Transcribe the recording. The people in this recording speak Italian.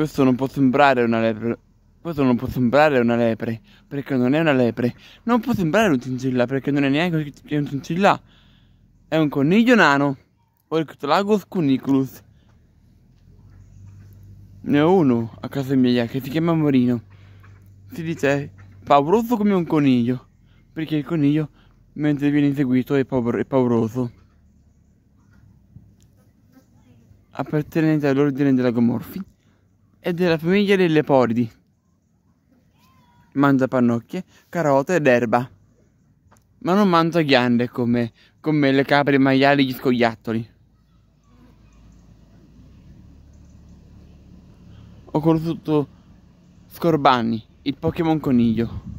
Questo non può sembrare una lepre. Questo non può sembrare una lepre, perché non è una lepre. Non può sembrare un cincilla, perché non è neanche un cincilla. È un coniglio nano, o il Ctolagus cuniculus. Ne ho uno a casa mia che si chiama Morino. Si dice pauroso come un coniglio, perché il coniglio, mentre viene inseguito, è, paur è pauroso. Appartenente all'ordine della Gomorfi è della famiglia dei leporidi. Mangia pannocchie, carote ed erba. Ma non mangia ghiande come, come le capre, i maiali, e gli scoiattoli. Ho conosciuto Scorbanni, il Pokémon coniglio.